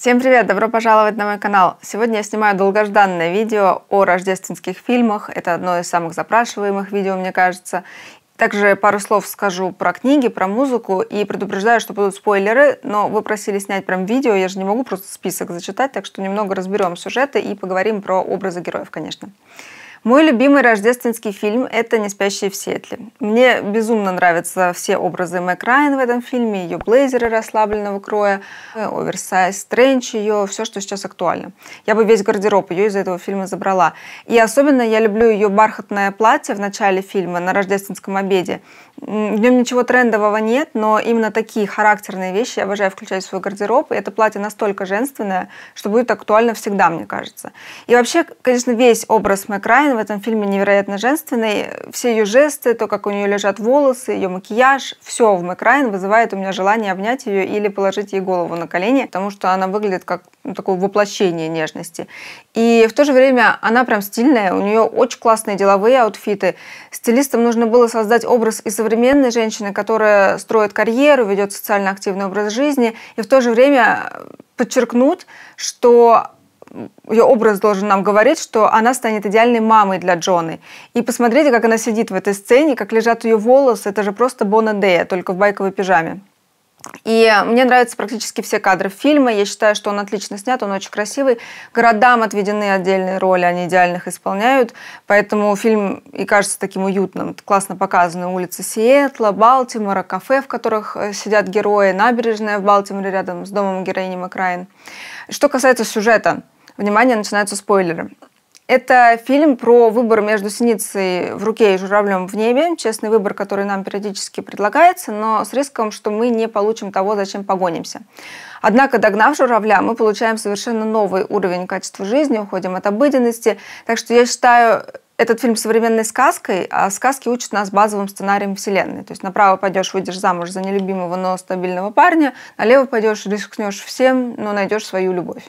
Всем привет! Добро пожаловать на мой канал! Сегодня я снимаю долгожданное видео о рождественских фильмах. Это одно из самых запрашиваемых видео, мне кажется. Также пару слов скажу про книги, про музыку и предупреждаю, что будут спойлеры, но вы просили снять прям видео, я же не могу просто список зачитать, так что немного разберем сюжеты и поговорим про образы героев, конечно. Мой любимый рождественский фильм – это «Не спящие в Сетле». Мне безумно нравятся все образы Мэк Райан в этом фильме, ее блейзеры расслабленного кроя, оверсайз, тренч ее, все, что сейчас актуально. Я бы весь гардероб ее из этого фильма забрала. И особенно я люблю ее бархатное платье в начале фильма на рождественском обеде. В нем ничего трендового нет, но именно такие характерные вещи я обожаю включать в свой гардероб. И это платье настолько женственное, что будет актуально всегда, мне кажется. И вообще, конечно, весь образ Мэг в этом фильме невероятно женственный. Все ее жесты, то, как у нее лежат волосы, ее макияж, все в Мэг вызывает у меня желание обнять ее или положить ей голову на колени, потому что она выглядит как ну, такое воплощение нежности. И в то же время она прям стильная, у нее очень классные деловые аутфиты. Стилистам нужно было создать образ и современной женщины, которая строит карьеру, ведет социально активный образ жизни, и в то же время э, подчеркнуть, что ее образ должен нам говорить, что она станет идеальной мамой для Джоны. И посмотрите, как она сидит в этой сцене, как лежат ее волосы. Это же просто Бона только в байковой пижаме. И мне нравятся практически все кадры фильма. Я считаю, что он отлично снят, он очень красивый. Городам отведены отдельные роли, они идеальных исполняют. Поэтому фильм и кажется таким уютным. Классно показаны улицы Сиэтла, Балтимора, кафе, в которых э, сидят герои, набережная в Балтиморе рядом с домом героини Макрайн. Что касается сюжета, внимание, начинаются спойлеры. Это фильм про выбор между синицей в руке и журавлем в небе. Честный выбор, который нам периодически предлагается, но с риском, что мы не получим того, зачем погонимся. Однако, догнав журавля, мы получаем совершенно новый уровень качества жизни, уходим от обыденности. Так что я считаю, этот фильм современной сказкой, а сказки учат нас базовым сценарием вселенной. То есть направо пойдешь, выйдешь замуж за нелюбимого, но стабильного парня, налево пойдешь, рискнешь всем, но найдешь свою любовь.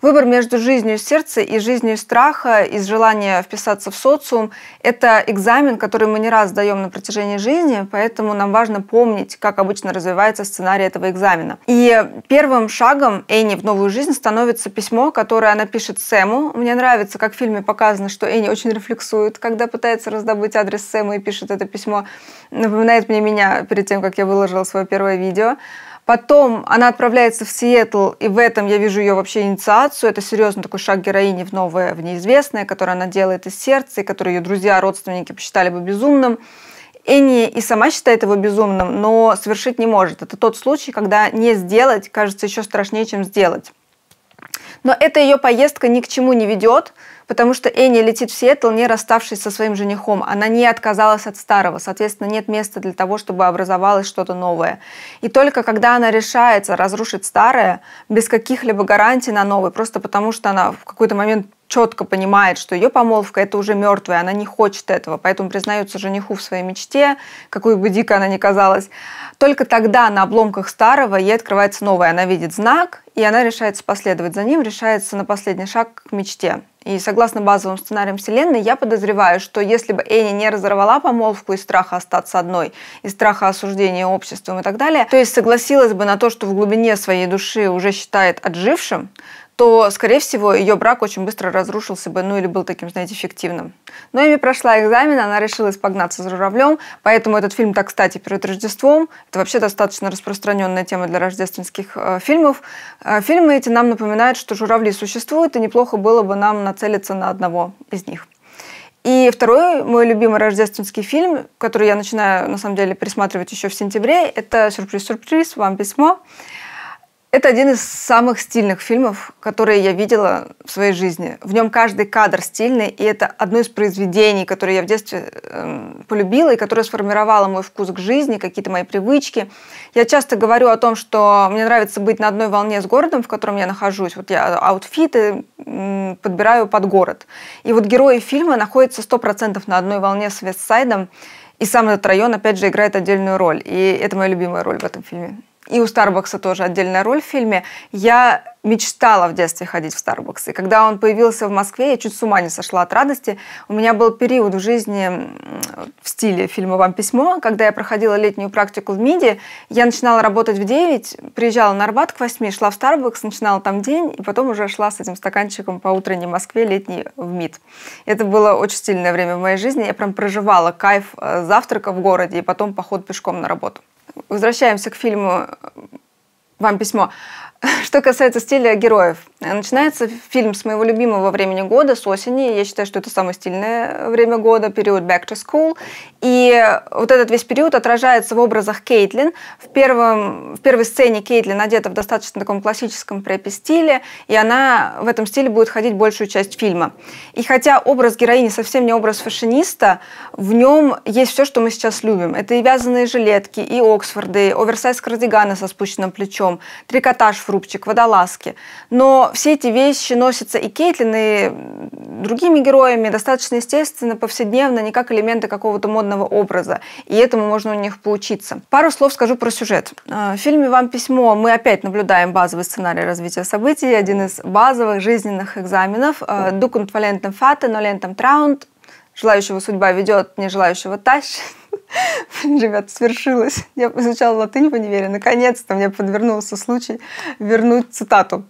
Выбор между жизнью сердца и жизнью страха, из желания вписаться в социум – это экзамен, который мы не раз сдаем на протяжении жизни, поэтому нам важно помнить, как обычно развивается сценарий этого экзамена. И первым шагом Энни в новую жизнь становится письмо, которое она пишет Сэму. Мне нравится, как в фильме показано, что Энни очень рефлексирует буксует, когда пытается раздобыть адрес Сэма и пишет это письмо, напоминает мне меня перед тем, как я выложила свое первое видео. Потом она отправляется в Сиэтл, и в этом я вижу ее вообще инициацию. Это серьезно такой шаг героини в новое, в неизвестное, которое она делает из сердца, и который ее друзья, родственники посчитали бы безумным. Энни и сама считает его безумным, но совершить не может. Это тот случай, когда не сделать кажется еще страшнее, чем сделать. Но эта ее поездка ни к чему не ведет, потому что Энни летит в Сиэтл, не расставшись со своим женихом. Она не отказалась от старого, соответственно, нет места для того, чтобы образовалось что-то новое. И только когда она решается разрушить старое, без каких-либо гарантий на новое, просто потому что она в какой-то момент четко понимает, что ее помолвка это уже мертвая, она не хочет этого, поэтому признается жениху в своей мечте, какой бы дико она ни казалась. Только тогда на обломках старого ей открывается новое, она видит знак, и она решается последовать за ним, решается на последний шаг к мечте. И согласно базовым сценариям Вселенной, я подозреваю, что если бы Энни не разорвала помолвку из страха остаться одной, из страха осуждения обществом и так далее, то есть согласилась бы на то, что в глубине своей души уже считает отжившим, то, скорее всего, ее брак очень быстро разрушился бы, ну или был таким, знаете, фиктивным. Но ну, Эми прошла экзамен, она решила испогнаться за журавлем, поэтому этот фильм так, кстати, перед Рождеством. Это вообще достаточно распространенная тема для рождественских э, фильмов. Э, фильмы эти нам напоминают, что журавли существуют, и неплохо было бы нам нацелиться на одного из них. И второй мой любимый рождественский фильм, который я начинаю, на самом деле, пересматривать еще в сентябре, это «Сюрприз-сюрприз, вам письмо». Это один из самых стильных фильмов, которые я видела в своей жизни. В нем каждый кадр стильный, и это одно из произведений, которое я в детстве э, полюбила и которое сформировало мой вкус к жизни, какие-то мои привычки. Я часто говорю о том, что мне нравится быть на одной волне с городом, в котором я нахожусь. Вот я аутфиты подбираю под город. И вот герои фильма находятся 100% на одной волне с Вестсайдом, и сам этот район, опять же, играет отдельную роль. И это моя любимая роль в этом фильме. И у Старбакса тоже отдельная роль в фильме. Я мечтала в детстве ходить в Starbucks. И когда он появился в Москве, я чуть с ума не сошла от радости. У меня был период в жизни в стиле фильма «Вам письмо», когда я проходила летнюю практику в МИДе. Я начинала работать в 9, приезжала на Арбат к 8, шла в Starbucks, начинала там день, и потом уже шла с этим стаканчиком по утренней Москве летней в МИД. Это было очень стильное время в моей жизни. Я прям проживала кайф э, завтрака в городе и потом поход пешком на работу. Возвращаемся к фильму «Вам письмо». Что касается стиля героев, начинается фильм с моего любимого времени года, с осени. Я считаю, что это самое стильное время года, период Back to School. И вот этот весь период отражается в образах Кейтлин. В, первом, в первой сцене Кейтлин одета в достаточно таком классическом препи-стиле, и она в этом стиле будет ходить большую часть фильма. И хотя образ героини совсем не образ фашиниста, в нем есть все, что мы сейчас любим. Это и вязаные жилетки, и Оксфорды, оверсайз кардиганы со спущенным плечом, трикотаж в Рубчик, водолазки. Но все эти вещи носятся и Кейтлин, и другими героями достаточно естественно, повседневно, не как элементы какого-то модного образа. И этому можно у них получиться Пару слов скажу про сюжет. Э, в фильме «Вам письмо» мы опять наблюдаем базовый сценарий развития событий, один из базовых жизненных экзаменов. Э, «Дукунт валентом фата, нолентом траунд Желающего судьба ведет, не желающего тащит. Ребят, свершилось. Я изучала латынь в универе. Наконец-то мне подвернулся случай вернуть цитату.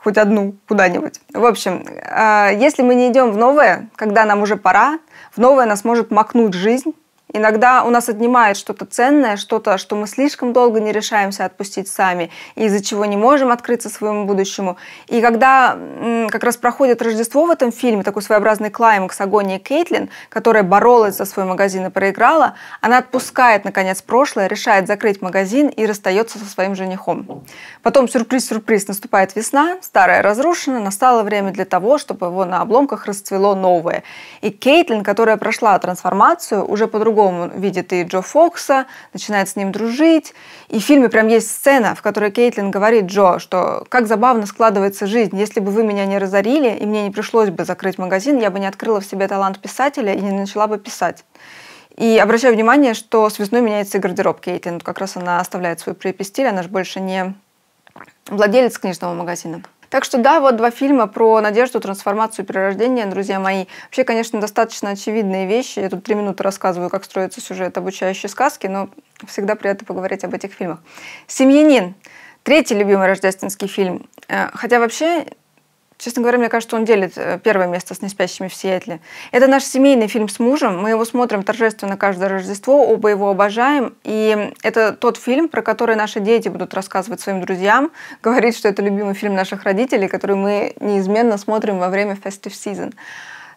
Хоть одну куда-нибудь. В общем, а, если мы не идем в новое, когда нам уже пора, в новое нас может макнуть жизнь, Иногда у нас отнимает что-то ценное, что-то, что мы слишком долго не решаемся отпустить сами, из-за чего не можем открыться своему будущему. И когда как раз проходит Рождество в этом фильме, такой своеобразный клаймакс агонии Кейтлин, которая боролась за свой магазин и проиграла, она отпускает, наконец, прошлое, решает закрыть магазин и расстается со своим женихом. Потом, сюрприз-сюрприз, наступает весна, старое разрушено, настало время для того, чтобы его на обломках расцвело новое. И Кейтлин, которая прошла трансформацию, уже по-другому по-другому. видит и Джо Фокса, начинает с ним дружить. И в фильме прям есть сцена, в которой Кейтлин говорит Джо, что как забавно складывается жизнь. Если бы вы меня не разорили, и мне не пришлось бы закрыть магазин, я бы не открыла в себе талант писателя и не начала бы писать. И обращаю внимание, что с весной меняется и гардероб Кейтлин. Как раз она оставляет свой припись стиль, она же больше не владелец книжного магазина. Так что да, вот два фильма про надежду, трансформацию, перерождение, друзья мои. Вообще, конечно, достаточно очевидные вещи. Я тут три минуты рассказываю, как строится сюжет обучающей сказки, но всегда приятно поговорить об этих фильмах. «Семьянин». Третий любимый рождественский фильм. Э, хотя вообще Честно говоря, мне кажется, он делит э, первое место с «Неспящими в Сиэтле». Это наш семейный фильм с мужем. Мы его смотрим торжественно каждое Рождество, оба его обожаем. И это тот фильм, про который наши дети будут рассказывать своим друзьям, говорить, что это любимый фильм наших родителей, который мы неизменно смотрим во время «Festive Season»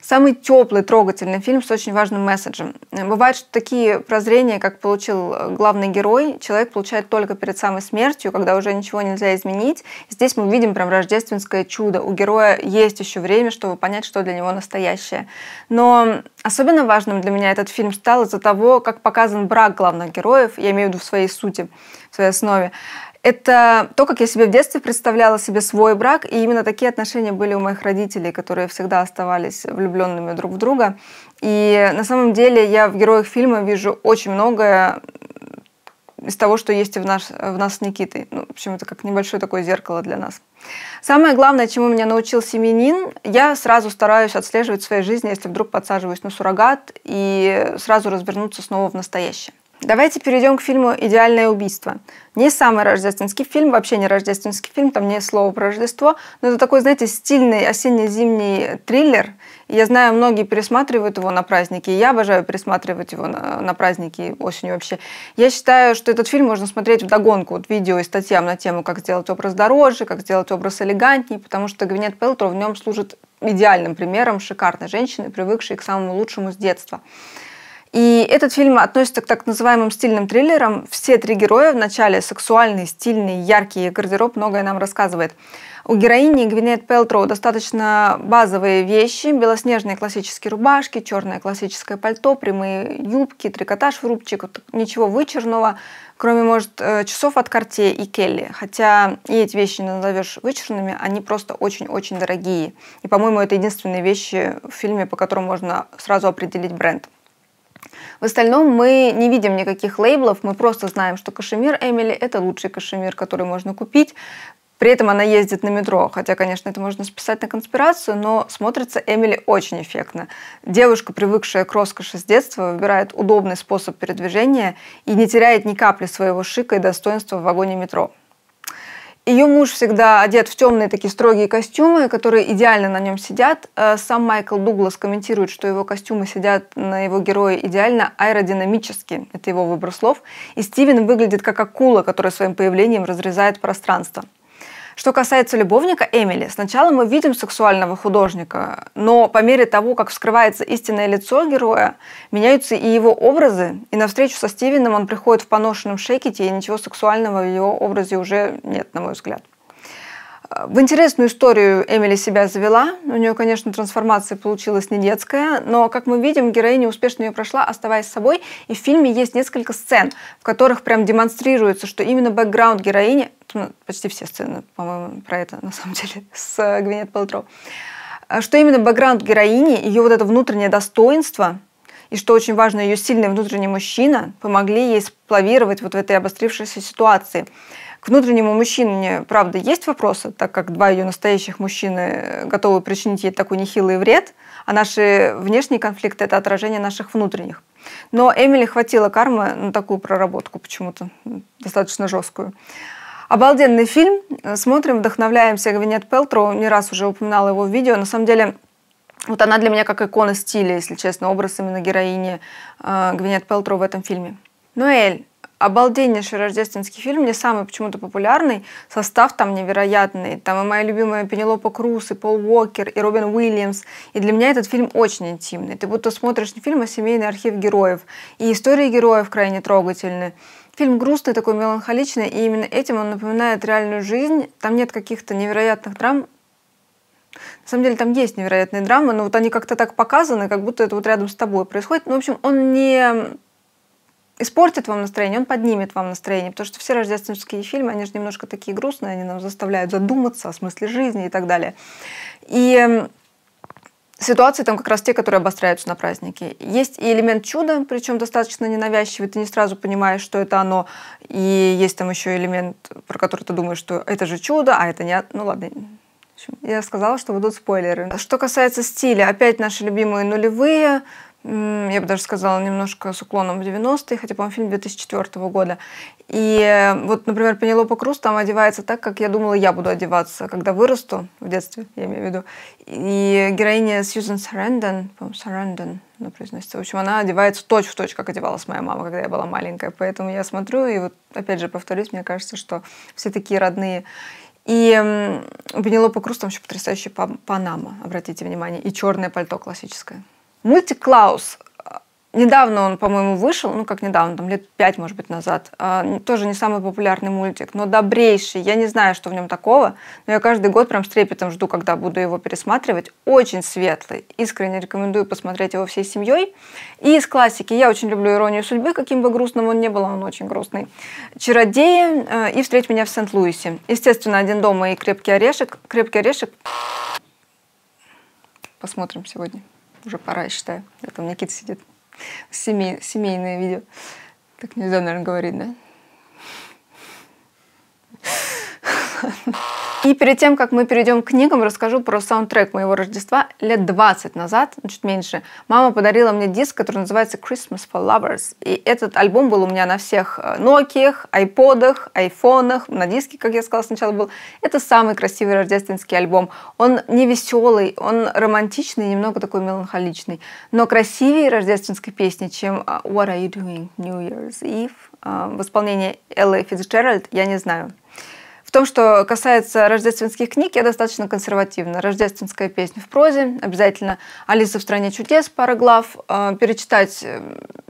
самый теплый, трогательный фильм с очень важным месседжем. Бывает, что такие прозрения, как получил э, главный герой, человек получает только перед самой смертью, когда уже ничего нельзя изменить. Здесь мы видим прям рождественское чудо. У героя есть еще время, чтобы понять, что для него настоящее. Но особенно важным для меня этот фильм стал из-за того, как показан брак главных героев, я имею в виду в своей сути, в своей основе это то, как я себе в детстве представляла себе свой брак, и именно такие отношения были у моих родителей, которые всегда оставались влюбленными друг в друга. И на самом деле я в героях фильма вижу очень многое из того, что есть в, наш, в нас с Никитой. Ну, в общем, это как небольшое такое зеркало для нас. Самое главное, чему меня научил семенин, я сразу стараюсь отслеживать в своей жизни, если вдруг подсаживаюсь на суррогат, и сразу развернуться снова в настоящее. Давайте перейдем к фильму «Идеальное убийство». Не самый рождественский фильм, вообще не рождественский фильм, там не слово про Рождество, но это такой, знаете, стильный осенне-зимний триллер. я знаю, многие пересматривают его на праздники, я обожаю пересматривать его на, на праздники осенью вообще. Я считаю, что этот фильм можно смотреть в догонку вот видео и статьям на тему, как сделать образ дороже, как сделать образ элегантнее, потому что Гвинет Пелтро в нем служит идеальным примером шикарной женщины, привыкшей к самому лучшему с детства. И этот фильм относится к так называемым стильным триллерам. Все три героя вначале сексуальные, стильные, яркие, гардероб многое нам рассказывает. У героини Гвинет Пелтроу достаточно базовые вещи. Белоснежные классические рубашки, черное классическое пальто, прямые юбки, трикотаж в рубчик. Ничего вычурного, кроме, может, э, часов от Карте и Келли. Хотя и эти вещи не назовешь вычурными, они просто очень-очень дорогие. И, по-моему, это единственные вещи в фильме, по которым можно сразу определить бренд. В остальном мы не видим никаких лейблов, мы просто знаем, что кашемир Эмили – это лучший кашемир, который можно купить. При этом она ездит на метро, хотя, конечно, это можно списать на конспирацию, но смотрится Эмили очень эффектно. Девушка, привыкшая к роскоши с детства, выбирает удобный способ передвижения и не теряет ни капли своего шика и достоинства в вагоне метро. Ее муж всегда одет в темные такие строгие костюмы, которые идеально на нем сидят. Э, сам Майкл Дуглас комментирует, что его костюмы сидят на его герое идеально аэродинамически. Это его выбор слов. И Стивен выглядит как акула, которая своим появлением разрезает пространство. Что касается любовника Эмили, сначала мы видим сексуального художника, но по мере того, как вскрывается истинное лицо героя, меняются и его образы, и на встречу со Стивеном он приходит в поношенном шейкете, и ничего сексуального в его образе уже нет, на мой взгляд. В интересную историю Эмили себя завела. У нее, конечно, трансформация получилась не детская, но, как мы видим, героиня успешно ее прошла, оставаясь собой. И в фильме есть несколько сцен, в которых прям демонстрируется, что именно бэкграунд героини, ну, почти все сцены, по-моему, про это на самом деле, с э, Гвинет Пелтроу, а что именно бэкграунд героини, ее вот это внутреннее достоинство, и что очень важно, ее сильный внутренний мужчина помогли ей сплавировать вот в этой обострившейся ситуации – к внутреннему мужчине, правда, есть вопросы, так как два ее настоящих мужчины э, готовы причинить ей такой нехилый вред, а наши внешние конфликты – это отражение наших внутренних. Но Эмили хватило кармы на такую проработку почему-то, достаточно жесткую. Обалденный фильм. Э, смотрим, вдохновляемся. Гвинет Пелтроу не раз уже упоминала его в видео. На самом деле, вот она для меня как икона стиля, если честно, образ именно героини э, Гвинет Пелтроу в этом фильме. Ноэль обалденнейший рождественский фильм, не самый почему-то популярный, состав там невероятный. Там и моя любимая Пенелопа Круз, и Пол Уокер, и Робин Уильямс. И для меня этот фильм очень интимный. Ты будто смотришь фильм, о а семейный архив героев. И истории героев крайне трогательны. Фильм грустный, такой меланхоличный, и именно этим он напоминает реальную жизнь. Там нет каких-то невероятных драм, на самом деле там есть невероятные драмы, но вот они как-то так показаны, как будто это вот рядом с тобой происходит. Ну, в общем, он не испортит вам настроение, он поднимет вам настроение, потому что все рождественские фильмы, они же немножко такие грустные, они нам заставляют задуматься о смысле жизни и так далее. И ситуации там как раз те, которые обостряются на празднике. Есть и элемент чуда, причем достаточно ненавязчивый, ты не сразу понимаешь, что это оно, и есть там еще элемент, про который ты думаешь, что это же чудо, а это не... Ну ладно, я сказала, что будут спойлеры. Что касается стиля, опять наши любимые нулевые – я бы даже сказала, немножко с уклоном в 90-е, хотя, по-моему, фильм 2004 года. И э, вот, например, Пенелопа Круз там одевается так, как я думала, я буду одеваться, когда вырасту, в детстве, я имею в виду. И героиня Сьюзен Сарандон, по-моему, Сарандон, она произносится. В общем, она одевается точь-в-точь, как одевалась моя мама, когда я была маленькая. Поэтому я смотрю, и вот, опять же, повторюсь, мне кажется, что все такие родные. И у Пенелопы Круз там еще потрясающая панама, обратите внимание, и черное пальто классическое. Мультик «Клаус». А, недавно он, по-моему, вышел, ну как недавно, там лет пять, может быть, назад. А, тоже не самый популярный мультик, но добрейший. Я не знаю, что в нем такого, но я каждый год прям с трепетом жду, когда буду его пересматривать. Очень светлый. Искренне рекомендую посмотреть его всей семьей. И из классики я очень люблю «Иронию судьбы», каким бы грустным он ни был, а он очень грустный. «Чародеи» а, и «Встреть меня в Сент-Луисе». Естественно, «Один дома» и «Крепкий орешек». «Крепкий орешек» посмотрим сегодня. Уже пора, я считаю. Я там Никита сидит. Семей, семейное видео. Так нельзя, наверное, говорить, да? Ладно. И перед тем, как мы перейдем к книгам, расскажу про саундтрек моего Рождества лет 20 назад, ну, чуть меньше. Мама подарила мне диск, который называется Christmas for Lovers. И этот альбом был у меня на всех э, Nokia, iPod, айфонах, на диске, как я сказала сначала, был. Это самый красивый рождественский альбом. Он не веселый, он романтичный, немного такой меланхоличный, но красивее рождественской песни, чем а, What Are You Doing New Year's Eve а, в исполнении Эллы Фицджеральд, я не знаю. В том, что касается рождественских книг, я достаточно консервативна. Рождественская песня в прозе, обязательно «Алиса в стране чудес», пара глав, э, перечитать э,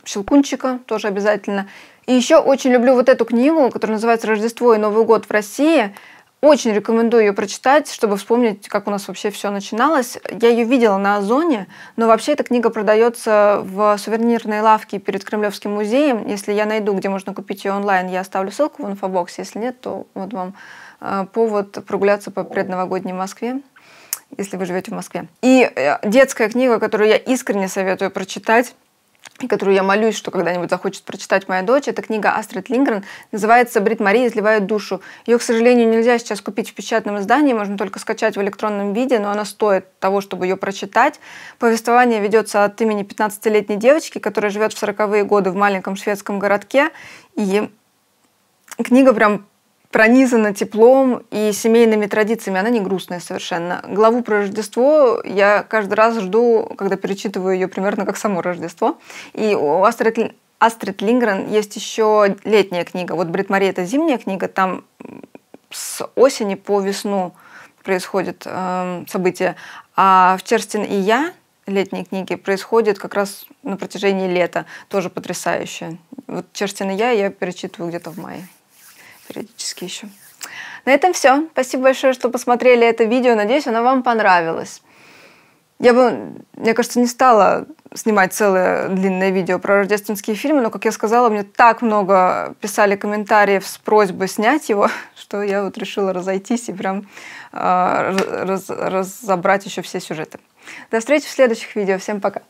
«Щелкунчика» тоже обязательно. И еще очень люблю вот эту книгу, которая называется «Рождество и Новый год в России», очень рекомендую ее прочитать, чтобы вспомнить, как у нас вообще все начиналось. Я ее видела на Озоне, но вообще эта книга продается в сувенирной лавке перед Кремлевским музеем. Если я найду, где можно купить ее онлайн, я оставлю ссылку в инфобоксе. Если нет, то вот вам э, повод прогуляться по предновогодней Москве если вы живете в Москве. И э, детская книга, которую я искренне советую прочитать, которую я молюсь, что когда-нибудь захочет прочитать моя дочь. Это книга Астрид Лингрен, называется «Брит Мария изливает душу». Ее, к сожалению, нельзя сейчас купить в печатном издании, можно только скачать в электронном виде, но она стоит того, чтобы ее прочитать. Повествование ведется от имени 15-летней девочки, которая живет в 40-е годы в маленьком шведском городке. И книга прям пронизана теплом и семейными традициями. Она не грустная совершенно. Главу про Рождество я каждый раз жду, когда перечитываю ее примерно как само Рождество. И у Астрид, Астрид Лингрен есть еще летняя книга. Вот Брит Мария это зимняя книга, там с осени по весну происходит э, эм, событие. А в Черстин и я летней книги происходит как раз на протяжении лета. Тоже потрясающе. Вот Черстин и я я перечитываю где-то в мае периодически еще. На этом все. Спасибо большое, что посмотрели это видео. Надеюсь, оно вам понравилось. Я бы, мне кажется, не стала снимать целое длинное видео про рождественские фильмы, но, как я сказала, мне так много писали комментариев с просьбой снять его, что я вот решила разойтись и прям э, раз, разобрать еще все сюжеты. До встречи в следующих видео. Всем пока!